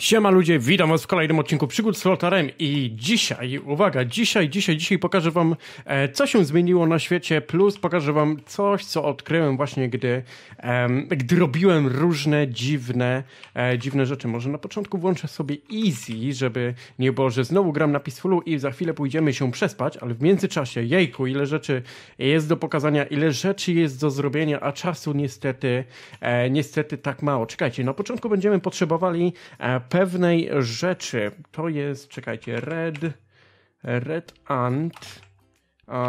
Siema ludzie, witam was w kolejnym odcinku Przygód z Lotarem i dzisiaj, uwaga, dzisiaj, dzisiaj, dzisiaj pokażę wam e, co się zmieniło na świecie, plus pokażę wam coś, co odkryłem właśnie, gdy, e, gdy robiłem różne dziwne, e, dziwne rzeczy. Może na początku włączę sobie easy, żeby nie było, że znowu gram na Peacefulu i za chwilę pójdziemy się przespać, ale w międzyczasie, jejku, ile rzeczy jest do pokazania, ile rzeczy jest do zrobienia, a czasu niestety, e, niestety tak mało. Czekajcie, na początku będziemy potrzebowali e, pewnej rzeczy. To jest, czekajcie, Red, Red Ant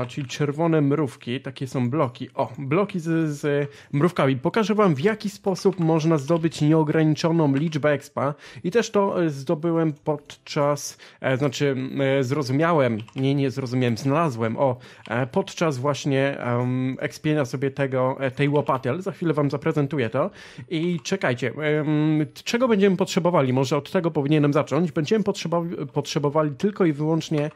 czyli czerwone mrówki, takie są bloki. O, bloki z, z mrówkami. Pokażę Wam, w jaki sposób można zdobyć nieograniczoną liczbę expa i też to e, zdobyłem podczas, e, znaczy e, zrozumiałem, nie, nie zrozumiałem, znalazłem, o, podczas właśnie um, expienia sobie tego, tej łopaty, ale za chwilę Wam zaprezentuję to i czekajcie, czego będziemy potrzebowali? Może od tego powinienem zacząć. Będziemy potrzebowali tylko i wyłącznie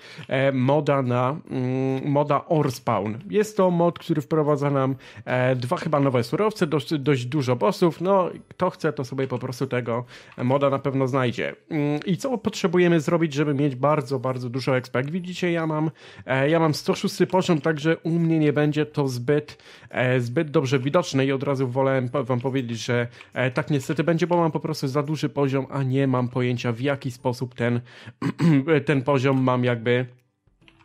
moda na... Mm, moda Orspawn. Jest to mod, który wprowadza nam e, dwa chyba nowe surowce, dość, dość dużo bossów. No, kto chce, to sobie po prostu tego moda na pewno znajdzie. Mm, I co potrzebujemy zrobić, żeby mieć bardzo, bardzo dużo XP? Jak widzicie, ja mam, e, ja mam 106 poziom, także u mnie nie będzie to zbyt, e, zbyt dobrze widoczne i od razu wolałem wam powiedzieć, że e, tak niestety będzie, bo mam po prostu za duży poziom, a nie mam pojęcia w jaki sposób ten, ten poziom mam jakby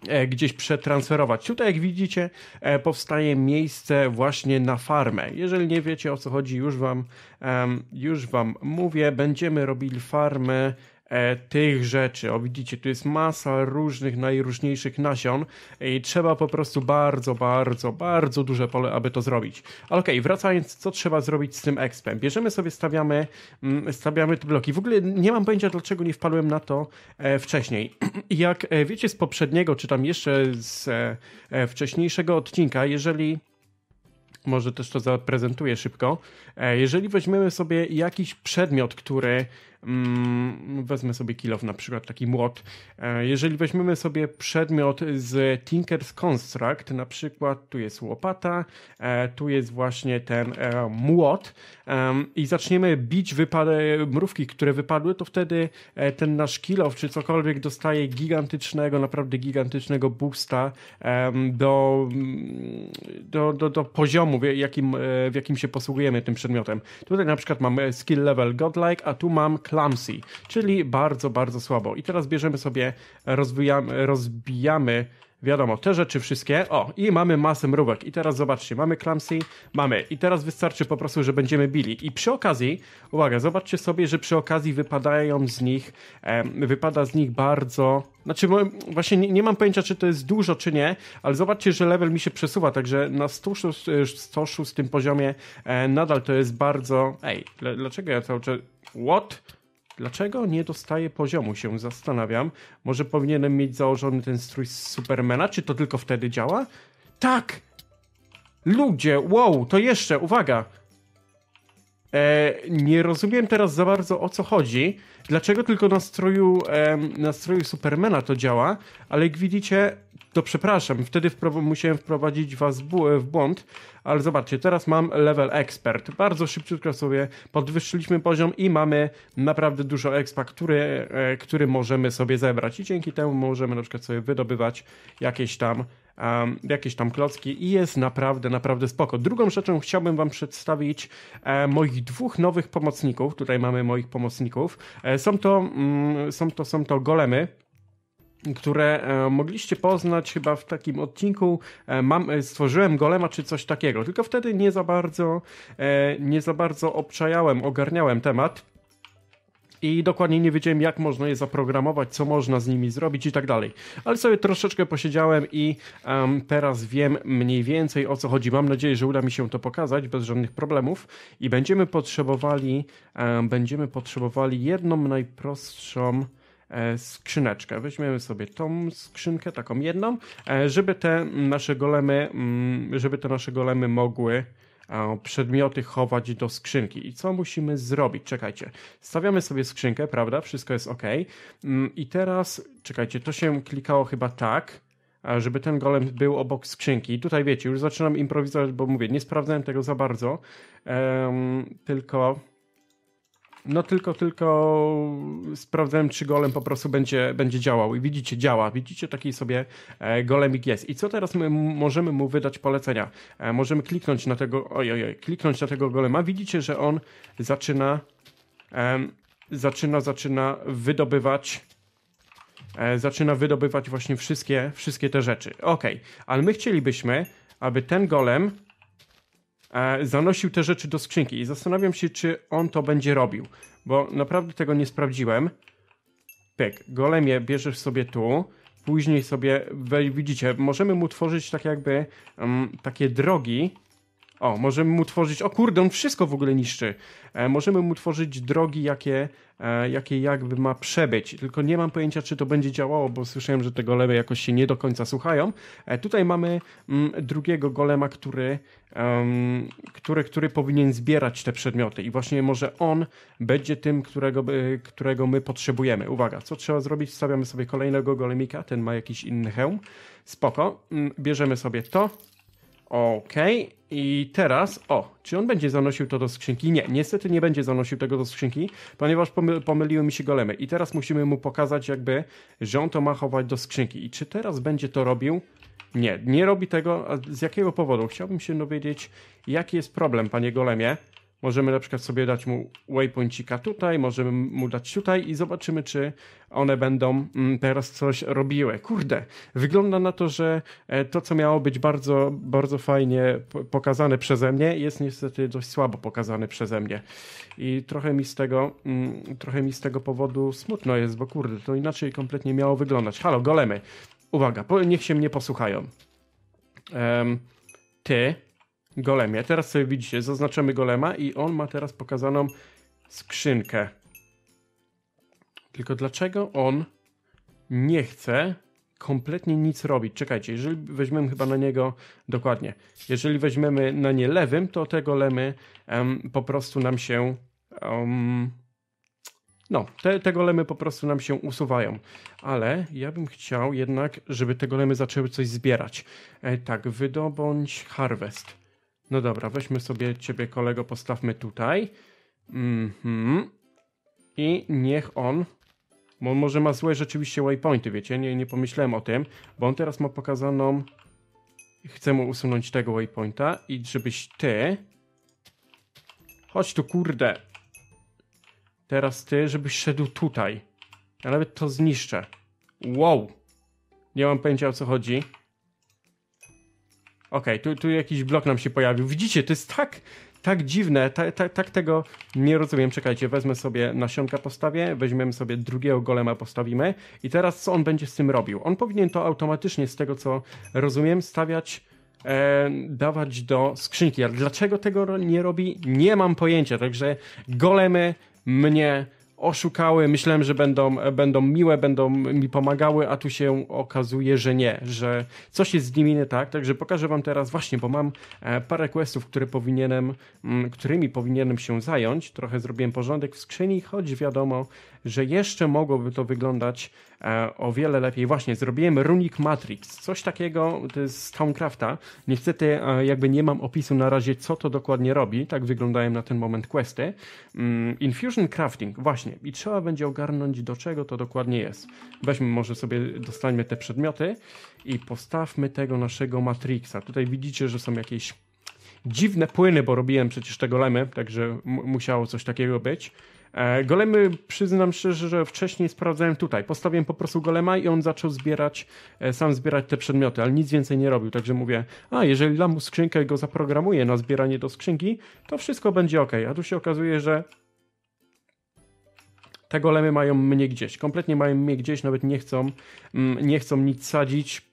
E, gdzieś przetransferować. Tutaj, jak widzicie, e, powstaje miejsce właśnie na farmę. Jeżeli nie wiecie o co chodzi, już wam, już wam mówię. Będziemy robili farmę E, tych rzeczy. O widzicie, tu jest masa różnych, najróżniejszych nasion i trzeba po prostu bardzo, bardzo, bardzo duże pole, aby to zrobić. Ale okej, okay, wracając, co trzeba zrobić z tym expem? Bierzemy sobie, stawiamy, mm, stawiamy te bloki. W ogóle nie mam pojęcia, dlaczego nie wpadłem na to e, wcześniej. Jak e, wiecie z poprzedniego, czy tam jeszcze z wcześniejszego odcinka, jeżeli może też to zaprezentuję szybko. Jeżeli weźmiemy sobie jakiś przedmiot, który Mm, wezmę sobie kilof na przykład, taki młot. E, jeżeli weźmiemy sobie przedmiot z Tinker's Construct, na przykład tu jest łopata, e, tu jest właśnie ten e, młot i zaczniemy bić mrówki, które wypadły, to wtedy ten nasz kilof czy cokolwiek dostaje gigantycznego, naprawdę gigantycznego boosta do, do, do, do poziomu, w jakim, w jakim się posługujemy tym przedmiotem. Tutaj na przykład mamy skill level godlike, a tu mam clumsy, czyli bardzo, bardzo słabo. I teraz bierzemy sobie, rozbijamy, rozbijamy wiadomo, te rzeczy wszystkie, o, i mamy masę mrówek. I teraz zobaczcie, mamy clumsy, mamy. I teraz wystarczy po prostu, że będziemy bili. I przy okazji, uwaga, zobaczcie sobie, że przy okazji wypadają z nich, em, wypada z nich bardzo... Znaczy, właśnie nie, nie, mam pojęcia, czy to jest dużo, czy nie, ale zobaczcie, że level mi się przesuwa, także na 106, 106 poziomie e, nadal to jest bardzo... Ej, dlaczego ja cały czas... What? Dlaczego nie dostaje poziomu, się zastanawiam. Może powinienem mieć założony ten strój z Supermana, czy to tylko wtedy działa? Tak! Ludzie, wow, to jeszcze, uwaga! E, nie rozumiem teraz za bardzo o co chodzi, dlaczego tylko na stroju, e, na stroju Supermana to działa, ale jak widzicie, to przepraszam, wtedy wpro- musiałem wprowadzić was w błąd, ale zobaczcie, teraz mam level expert. Bardzo szybciutko sobie podwyższyliśmy poziom i mamy naprawdę dużo expa, który, e, który możemy sobie zebrać i dzięki temu możemy na przykład sobie wydobywać jakieś tam um, jakieś tam klocki i jest naprawdę, naprawdę spoko. Drugą rzeczą chciałbym Wam przedstawić e, moich dwóch nowych pomocników. Tutaj mamy moich pomocników. E, są, to, mm, są, to, są to golemy które e, mogliście poznać chyba w takim odcinku e, mam, e, stworzyłem golema czy coś takiego, tylko wtedy nie za bardzo nie za bardzo obczajałem, ogarniałem temat i dokładnie nie wiedziałem, jak można je zaprogramować, co można z nimi zrobić i tak dalej. Ale sobie troszeczkę posiedziałem i um, teraz wiem mniej więcej o co chodzi. Mam nadzieję, że uda mi się to pokazać bez żadnych problemów i będziemy potrzebowali, um, będziemy potrzebowali jedną najprostszą e, skrzyneczkę. Weźmiemy sobie tą skrzynkę, taką jedną, e, żeby te nasze golemy, mm, żeby te nasze golemy mogły E, przedmioty chować do skrzynki. I co musimy zrobić? Czekajcie, stawiamy sobie skrzynkę, prawda? Wszystko jest ok. Mm, I teraz, czekajcie, to się klikało chyba tak e, żeby ten golem był obok skrzynki. Tutaj wiecie, już zaczynam improwizować, bo mówię, nie sprawdzałem tego za bardzo, um, tylko no tylko, tylko sprawdzałem, czy golem po prostu będzie, będzie działał. I widzicie, działa. Widzicie, taki sobie e, golemik jest. I co teraz my możemy mu wydać polecenia? E, możemy kliknąć na tego, ojoj, oj, kliknąć na tego golema. Widzicie, że on zaczyna, zaczyna, zaczyna wydobywać e, zaczyna wydobywać właśnie wszystkie, wszystkie te rzeczy. Ok, ale my chcielibyśmy, aby ten golem E, zanosił te rzeczy do skrzynki i zastanawiam się, czy on to będzie robił, bo naprawdę tego nie sprawdziłem. Pyk, golemie bierzesz sobie tu, później sobie, widzicie, możemy mu tworzyć tak jakby um, takie drogi, o, możemy mu tworzyć, o kurde, on wszystko w ogóle niszczy. E, możemy mu tworzyć drogi, jakie, e, jakie jakby ma przebyć. Tylko nie mam pojęcia, czy to będzie działało, bo słyszałem, że te golemy jakoś się nie do końca słuchają. E, tutaj mamy m, mm, drugiego golema, który, um, który, który powinien zbierać te przedmioty i właśnie może on będzie tym, którego, którego my potrzebujemy. Uwaga, co trzeba zrobić? Stawiamy sobie kolejnego golemika, ten ma jakiś inny hełm. Spoko, mm, bierzemy sobie to, Okej, okay. i teraz, o, czy on będzie zanosił to do skrzynki? Nie, niestety nie będzie zanosił tego do skrzynki, ponieważ pomy pomyliły mi się golemy. I teraz musimy mu pokazać jakby, że on to ma chować do skrzynki. I czy teraz będzie to robił? Nie, nie robi tego. A z jakiego powodu? Chciałbym się dowiedzieć, jaki jest problem, panie golemie. Możemy na przykład sobie dać mu waypointcika tutaj, możemy mu dać tutaj i zobaczymy, czy one będą mm, teraz coś robiły. Kurde, wygląda na to, że e, to, co miało być bardzo, bardzo fajnie pokazane przeze mnie, jest niestety dość słabo pokazane przeze mnie. I trochę mi z tego, mm, trochę mi z tego powodu smutno jest, bo kurde, to inaczej kompletnie miało wyglądać. Halo, golemy. Uwaga, niech się mnie posłuchają. Um, ty golemie. Teraz sobie widzicie, zaznaczamy golema i on ma teraz pokazaną skrzynkę. Tylko dlaczego on nie chce kompletnie nic robić? Czekajcie, jeżeli weźmiemy chyba na niego dokładnie. Jeżeli weźmiemy na nie lewym, to te golemy um, po prostu nam się um, no, te, te golemy po prostu nam się usuwają, ale ja bym chciał jednak, żeby te golemy zaczęły coś zbierać. E, tak, wydobądź harvest. No dobra, weźmy sobie ciebie kolego, postawmy tutaj. Mhm. I niech on... Bo on może ma złe rzeczywiście waypointy, wiecie? Nie, nie pomyślałem o tym, bo on teraz ma pokazaną... Chcę mu usunąć tego waypointa i żebyś ty... Chodź tu, kurde. Teraz ty, żebyś szedł tutaj. Ja nawet to zniszczę. Wow. Nie mam pojęcia o co chodzi. Okej, okay, tu, tu jakiś blok nam się pojawił. Widzicie, to jest tak, tak dziwne, ta, ta, tak tego nie rozumiem. Czekajcie, wezmę sobie nasionka postawię, weźmiemy sobie drugiego golema postawimy i teraz co on będzie z tym robił? On powinien to automatycznie, z tego co rozumiem, stawiać, e, dawać do skrzynki. A dlaczego tego nie robi? Nie mam pojęcia, także golemy mnie oszukały, myślałem, że będą, będą miłe, będą mi pomagały, a tu się okazuje, że nie, że coś jest z nimi nie tak, także pokażę wam teraz właśnie, bo mam e, parę questów, które powinienem, mm, którymi powinienem się zająć, trochę zrobiłem porządek w skrzyni, choć wiadomo, że jeszcze mogłoby to wyglądać E, o wiele lepiej. Właśnie, zrobiłem Runic Matrix, coś takiego z Towncrafta. Niestety e, jakby nie mam opisu na razie, co to dokładnie robi, tak wyglądają na ten moment questy. Mm, Infusion Crafting, właśnie, i trzeba będzie ogarnąć, do czego to dokładnie jest. Weźmy może sobie, dostańmy te przedmioty i postawmy tego naszego Matrixa. Tutaj widzicie, że są jakieś dziwne płyny, bo robiłem przecież tego lemy, także musiało coś takiego być. E, golemy, przyznam szczerze, że wcześniej sprawdzałem tutaj. Postawiłem po prostu golema i on zaczął zbierać, e, sam zbierać te przedmioty, ale nic więcej nie robił. Także mówię, a jeżeli dam mu skrzynkę i go zaprogramuję na zbieranie do skrzynki, to wszystko będzie ok. A tu się okazuje, że te golemy mają mnie gdzieś. Kompletnie mają mnie gdzieś, nawet nie chcą, mm, nie chcą nic sadzić.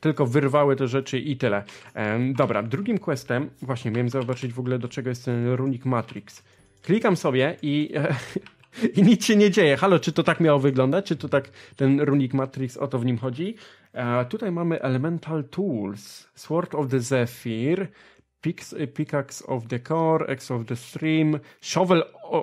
Tylko wyrwały te rzeczy i tyle. E, dobra, drugim questem, właśnie miałem zobaczyć w ogóle do czego jest ten runik Matrix klikam sobie i, i nic się nie dzieje. Halo, czy to tak miało wyglądać? Czy to tak ten runik Matrix, o to w nim chodzi? E, tutaj mamy Elemental Tools, Sword of the Zephyr, Pickaxe of the Core, Axe of the Stream, Shovel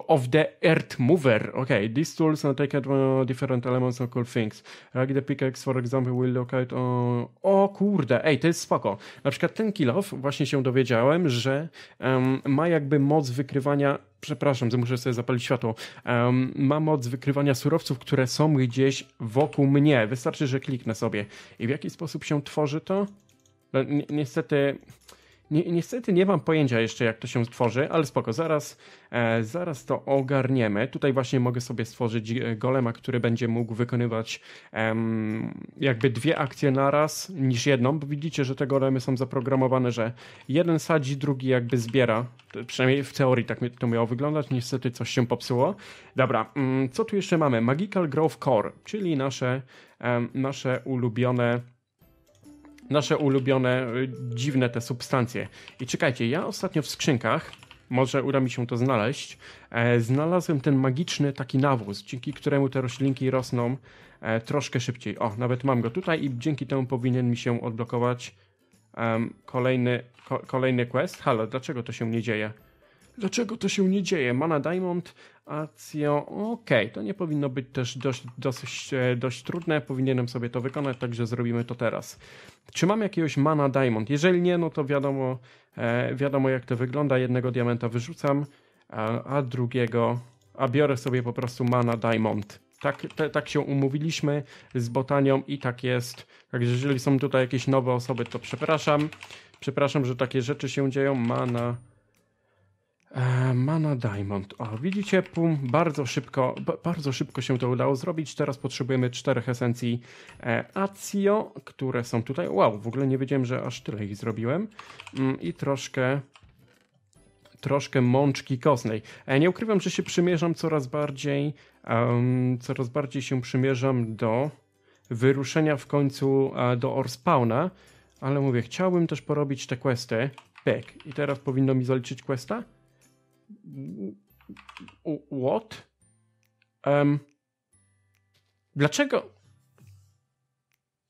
of the Earth Mover. Okay, these tools now take uh, different elements and cool things. Like the pickaxe, for example, will locate... Uh... O kurde, ej, to jest spoko. Na przykład ten kill-off, właśnie się dowiedziałem, że um, ma jakby moc wykrywania przepraszam, muszę sobie zapalić światło. Um, moc wykrywania surowców, które są gdzieś wokół mnie. Wystarczy, że kliknę sobie. I w jaki sposób się tworzy to? No, ni niestety Ni niestety nie mam pojęcia jeszcze, jak to się stworzy, ale spoko, zaraz, e, zaraz to ogarniemy. Tutaj właśnie mogę sobie stworzyć e, golema, który będzie mógł wykonywać em, jakby dwie akcje naraz niż jedną, bo widzicie, że te golemy są zaprogramowane, że jeden sadzi, drugi jakby zbiera. Przynajmniej w teorii tak to miało wyglądać, niestety coś się popsuło. Dobra, mm, co tu jeszcze mamy? Magical Grove Core, czyli nasze, em, nasze ulubione nasze ulubione, y, dziwne te substancje. I czekajcie, ja ostatnio w skrzynkach, może uda mi się to znaleźć, e, znalazłem ten magiczny taki nawóz, dzięki któremu te roślinki rosną e, troszkę szybciej. O, nawet mam go tutaj i dzięki temu powinien mi się odblokować um, kolejny, ko, kolejny quest. Halo, dlaczego to się nie dzieje? Dlaczego to się nie dzieje? Mana Diamond, Acjo, okej, okay. to nie powinno być też dość, dosyć, e, dość trudne, powinienem sobie to wykonać, także zrobimy to teraz. Czy mam jakiegoś Mana Diamond? Jeżeli nie, no to wiadomo, e, wiadomo jak to wygląda, jednego diamenta wyrzucam, a, a drugiego, a biorę sobie po prostu Mana Diamond. Tak, te, tak się umówiliśmy z Botanią i tak jest. Także jeżeli są tutaj jakieś nowe osoby, to przepraszam. Przepraszam, że takie rzeczy się dzieją. Mana E, Mana Diamond. O, widzicie, pum, bardzo szybko, bardzo szybko się to udało zrobić. Teraz potrzebujemy czterech esencji e, Acio, które są tutaj. Wow, w ogóle nie wiedziałem, że aż tyle ich zrobiłem. Mm, I troszkę troszkę mączki kosnej. E, nie ukrywam, że się przymierzam coraz bardziej, um, coraz bardziej się przymierzam do wyruszenia w końcu e, do Orspawna, ale mówię, chciałbym też porobić te questy. Pek. I teraz powinno mi zaliczyć questa? What? Um, dlaczego?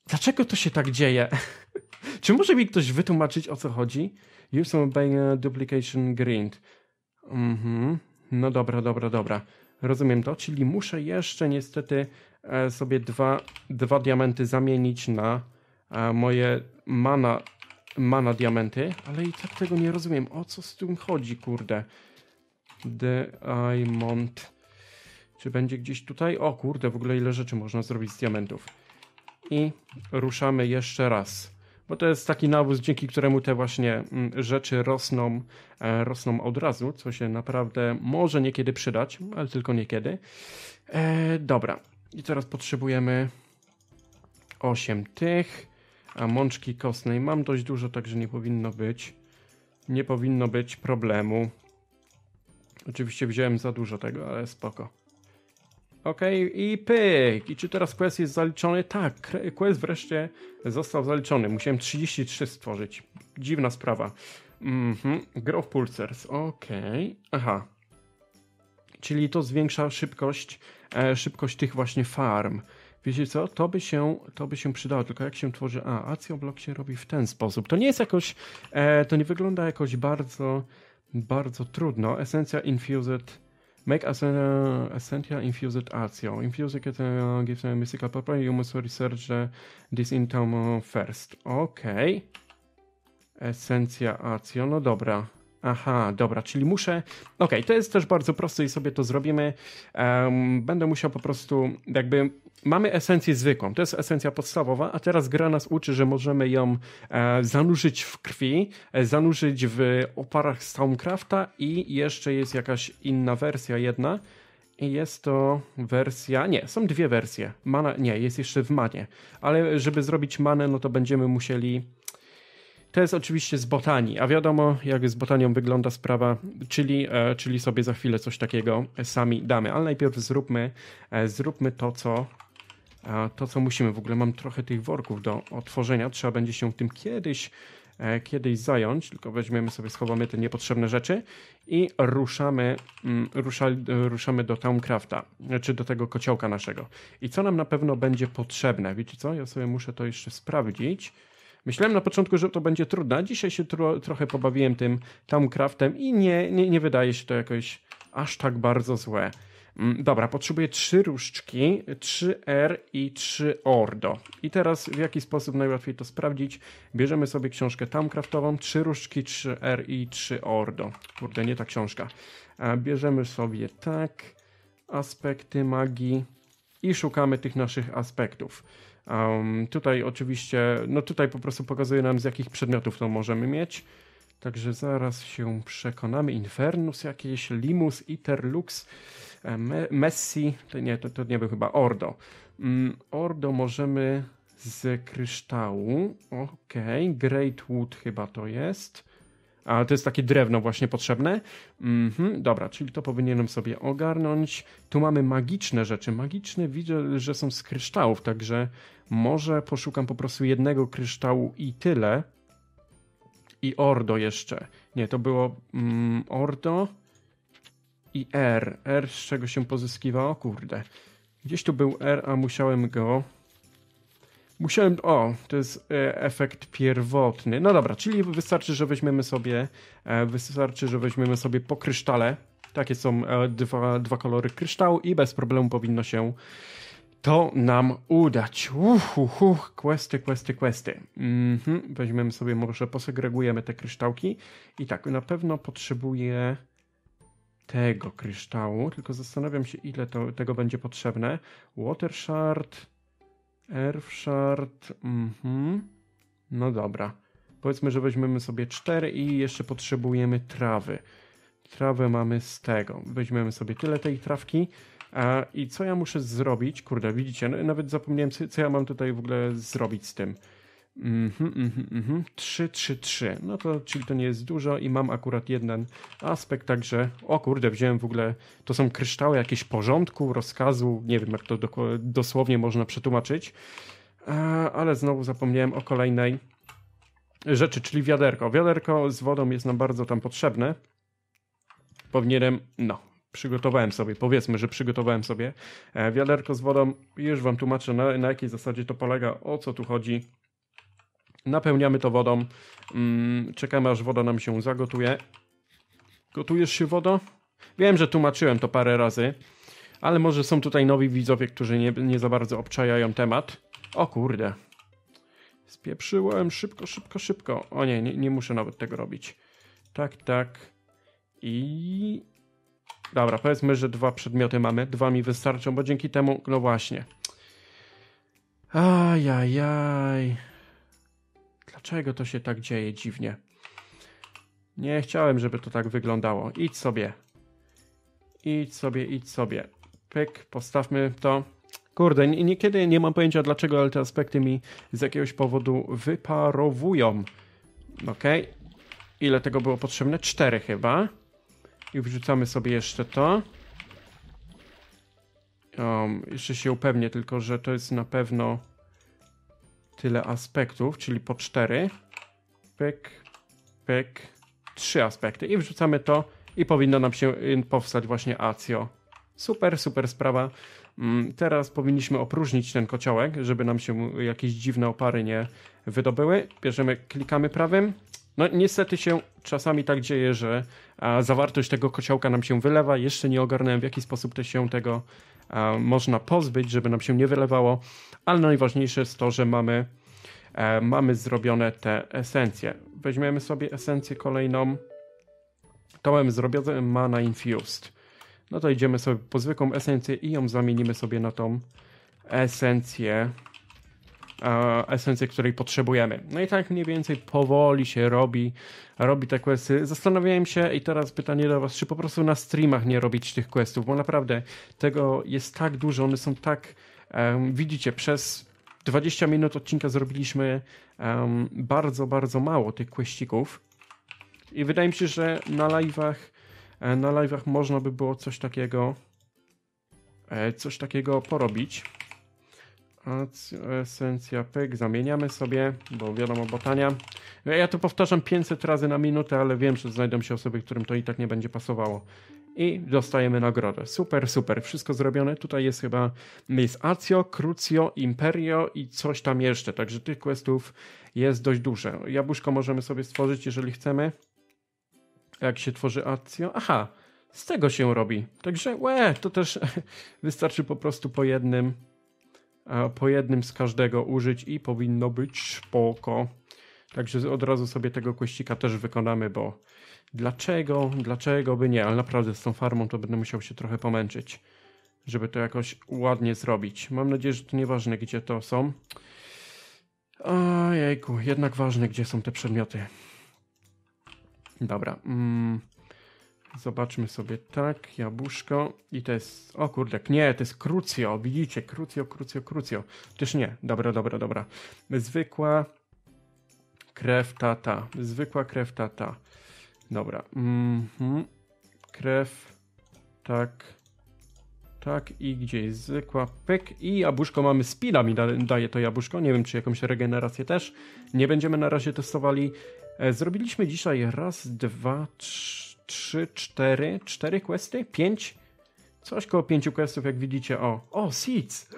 Dlaczego to się tak dzieje? Czy może mi ktoś wytłumaczyć o co chodzi? Use some a duplication grind. Mhm. No dobra, dobra, dobra. Rozumiem to, czyli muszę jeszcze niestety e, sobie dwa, dwa diamenty zamienić na e, moje mana, mana diamenty, ale i tak tego nie rozumiem. O co z tym chodzi, kurde? Diamond. Czy będzie gdzieś tutaj? O kurde, w ogóle ile rzeczy można zrobić z diamentów. I ruszamy jeszcze raz. Bo to jest taki nawóz, dzięki któremu te właśnie mm, rzeczy rosną, e, rosną od razu, co się naprawdę może niekiedy przydać, ale tylko niekiedy. E, dobra. I teraz potrzebujemy 8 tych, a mączki kostnej mam dość dużo, także nie powinno być nie powinno być problemu. Oczywiście wziąłem za dużo tego, ale spoko. Ok, i pyk. I czy teraz quest jest zaliczony? Tak, quest wreszcie został zaliczony. Musiałem 33 stworzyć. Dziwna sprawa. Mhm, mm Pulsers, ok. Aha. Czyli to zwiększa szybkość, e, szybkość tych właśnie farm. Wiecie co, to by, się, to by się przydało, tylko jak się tworzy... A, blok się robi w ten sposób. To nie jest jakoś... E, to nie wygląda jakoś bardzo bardzo trudno. Essentia infused. Make Essentia infused Atio. Infused uh, e, gives a mystical purple. You must research this in first. Okej. Okay. Esencja No dobra. Aha, dobra, czyli muszę. Okej, okay, to jest też bardzo proste i sobie to zrobimy. Um, będę musiał po prostu, jakby. Mamy esencję zwykłą, to jest esencja podstawowa, a teraz gra nas uczy, że możemy ją e, zanurzyć w krwi, e, zanurzyć w oparach Stormcrafta i jeszcze jest jakaś inna wersja, jedna. I jest to wersja. Nie, są dwie wersje. Mana, nie, jest jeszcze w manie. Ale żeby zrobić manę, no to będziemy musieli to jest oczywiście z botanii, a wiadomo, jak z botanią wygląda sprawa, czyli, e, czyli sobie za chwilę coś takiego sami damy. Ale najpierw zróbmy, e, zróbmy to, co, e, to, co musimy. W ogóle mam trochę tych worków do otworzenia, trzeba będzie się tym kiedyś, kiedyś zająć. Tylko weźmiemy sobie, schowamy te niepotrzebne rzeczy i ruszamy, mm, rusza, ruszamy do Towncrafta, czy do tego kociołka naszego. I co nam na pewno będzie potrzebne? Wiecie co? Ja sobie muszę to jeszcze sprawdzić. Myślałem na początku, że to będzie trudne, dzisiaj się tro, trochę pobawiłem tym Craftem i nie, nie, nie wydaje się to jakoś aż tak bardzo złe. Mm, dobra, potrzebuję trzy różdżki, 3R i 3 Ordo. I teraz w jaki sposób najłatwiej to sprawdzić? Bierzemy sobie książkę tamkraftową, trzy różdżki, 3R i 3 Ordo. Kurde, nie ta książka. E, bierzemy sobie tak, aspekty magii i szukamy tych naszych aspektów. Um, tutaj oczywiście, no tutaj po prostu pokazuje nam z jakich przedmiotów to możemy mieć. Także zaraz się przekonamy. Infernus jakieś, Limus, Iterlux, e, Me Messi, to nie, to, to nie był chyba Ordo. Um, Ordo możemy z kryształu, ok, Great Wood chyba to jest. Ale to jest takie drewno właśnie potrzebne. Mhm, dobra, czyli to powinienem sobie ogarnąć. Tu mamy magiczne rzeczy. Magiczne widzę, że są z kryształów, także może poszukam po prostu jednego kryształu i tyle. I Ordo jeszcze. Nie, to było mm, Ordo i R. R z czego się pozyskiwało? Kurde. Gdzieś tu był R, a musiałem go Musiałem. O, to jest e, efekt pierwotny. No dobra, czyli wystarczy, że weźmiemy sobie. E, wystarczy, że weźmiemy sobie po krysztale. Takie są e, dwa, dwa kolory kryształu i bez problemu powinno się to nam udać. Uch, uch, Questy, questy, questy. Mhm, weźmiemy sobie, może posegregujemy te kryształki. I tak, na pewno potrzebuję tego kryształu, tylko zastanawiam się, ile to, tego będzie potrzebne. Water Shard Erfshard. Mhm. No dobra. Powiedzmy, że weźmiemy sobie 4 i jeszcze potrzebujemy trawy. Trawę mamy z tego. Weźmiemy sobie tyle tej trawki. a I co ja muszę zrobić? Kurde, widzicie, no, nawet zapomniałem, co ja mam tutaj w ogóle zrobić z tym. Mhm, mhm, mhm. 3, 3, 3. No to czyli to nie jest dużo i mam akurat jeden aspekt, także o kurde, wziąłem w ogóle, to są kryształy jakiegoś porządku, rozkazu, nie wiem jak to do, dosłownie można przetłumaczyć, e, ale znowu zapomniałem o kolejnej rzeczy, czyli wiaderko. Wiaderko z wodą jest nam bardzo tam potrzebne. Powinienem, no, przygotowałem sobie, powiedzmy, że przygotowałem sobie e, wiaderko z wodą. Już wam tłumaczę na, na jakiej zasadzie to polega, o co tu chodzi napełniamy to wodą, mm, czekamy aż woda nam się zagotuje. Gotujesz się wodą? Wiem, że tłumaczyłem to parę razy, ale może są tutaj nowi widzowie, którzy nie, nie za bardzo obczajają temat. O kurde. Spieprzyłem szybko, szybko, szybko. O nie, nie, nie muszę nawet tego robić. Tak, tak. I... Dobra, powiedzmy, że dwa przedmioty mamy. Dwa mi wystarczą, bo dzięki temu, no właśnie. Ajajaj. Aj, aj. Dlaczego to się tak dzieje dziwnie? Nie chciałem, żeby to tak wyglądało. Idź sobie. Idź sobie, idź sobie. Pyk, postawmy to. Kurde, niekiedy nie mam pojęcia dlaczego, ale te aspekty mi z jakiegoś powodu wyparowują. Ok. Ile tego było potrzebne? Cztery chyba. I wrzucamy sobie jeszcze to. Um, jeszcze się upewnię tylko, że to jest na pewno tyle aspektów, czyli po cztery. Pyk, pyk, trzy aspekty i wrzucamy to i powinno nam się y, powstać właśnie ACIO. Super, super sprawa. Mm, teraz powinniśmy opróżnić ten kociołek, żeby nam się jakieś dziwne opary nie wydobyły. Bierzemy, klikamy prawym, no niestety się czasami tak dzieje, że a, zawartość tego kociołka nam się wylewa. Jeszcze nie ogarnąłem w jaki sposób też się tego a, można pozbyć, żeby nam się nie wylewało. Ale najważniejsze jest to, że mamy, e, mamy zrobione te esencje. Weźmiemy sobie esencję kolejną. To mamy zrobione Mana Infused. No to idziemy sobie po zwykłą esencję i ją zamienimy sobie na tą esencję E, esencję, której potrzebujemy. No i tak mniej więcej powoli się robi, robi te questy. Zastanawiałem się i teraz pytanie do was, czy po prostu na streamach nie robić tych questów, bo naprawdę tego jest tak dużo, one są tak, um, widzicie, przez 20 minut odcinka zrobiliśmy um, bardzo, bardzo mało tych questików i wydaje mi się, że na live'ach e, na live'ach można by było coś takiego e, coś takiego porobić. Esencja pyk, zamieniamy sobie, bo wiadomo botania. E, ja to powtarzam 500 razy na minutę, ale wiem, że znajdą się osoby, którym to i tak nie będzie pasowało. I dostajemy nagrodę. Super, super. Wszystko zrobione. Tutaj jest chyba jest Acio, Crucio, Imperio i coś tam jeszcze. Także tych questów jest dość duże. Jabłuszko możemy sobie stworzyć, jeżeli chcemy. Jak się tworzy Acio? Aha, z tego się robi. Także łe, to też wystarczy po prostu po jednym E, po jednym z każdego użyć i powinno być spoko. Także od razu sobie tego kościka też wykonamy, bo dlaczego, dlaczego by nie, ale naprawdę z tą farmą to będę musiał się trochę pomęczyć, żeby to jakoś ładnie zrobić. Mam nadzieję, że to nieważne gdzie to są. Ojejku, jednak ważne gdzie są te przedmioty. Dobra. Mm. Zobaczmy sobie tak, jabłuszko i to jest, o kurde, nie, to jest krucjo, widzicie, krucjo, krucjo, krucjo. Też nie, dobra, dobra, dobra. Zwykła krew tata, zwykła krew tata. Dobra, mhm. krew, tak, tak i gdzie jest zwykła, pyk i jabłuszko mamy, spila mi da, daje to jabłuszko, nie wiem czy jakąś regenerację też. Nie będziemy na razie testowali. E, zrobiliśmy dzisiaj raz, dwa, trzy 3, 4, 4 questy? 5? Coś koło 5 questów, jak widzicie. O, o, seeds!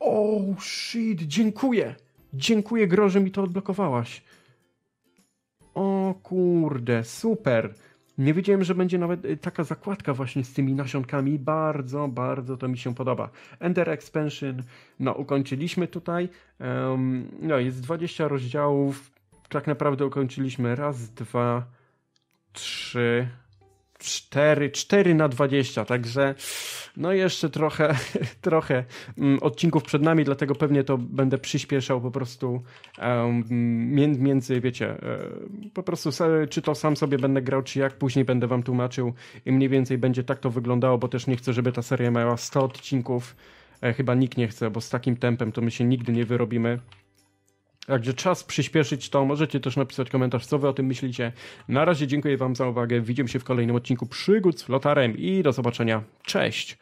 Oh shit, dziękuję! Dziękuję, gro, że mi to odblokowałaś. O kurde, super! Nie wiedziałem, że będzie nawet y, taka zakładka właśnie z tymi nasionkami. Bardzo, bardzo to mi się podoba. Ender Expansion, no ukończyliśmy tutaj. Um, no jest 20 rozdziałów. Tak naprawdę ukończyliśmy raz, dwa, 3, 4, 4 na 20, także no jeszcze trochę, trochę mm, odcinków przed nami, dlatego pewnie to będę przyspieszał po prostu um, między, wiecie, e, po prostu czy to sam sobie będę grał, czy jak, później będę wam tłumaczył i mniej więcej będzie tak to wyglądało, bo też nie chcę, żeby ta seria miała 100 odcinków, e, chyba nikt nie chce, bo z takim tempem to my się nigdy nie wyrobimy. Także czas przyspieszyć to. Możecie też napisać komentarz, co wy o tym myślicie. Na razie dziękuję wam za uwagę. Widzimy się w kolejnym odcinku Przygód z Flotarem i do zobaczenia. Cześć!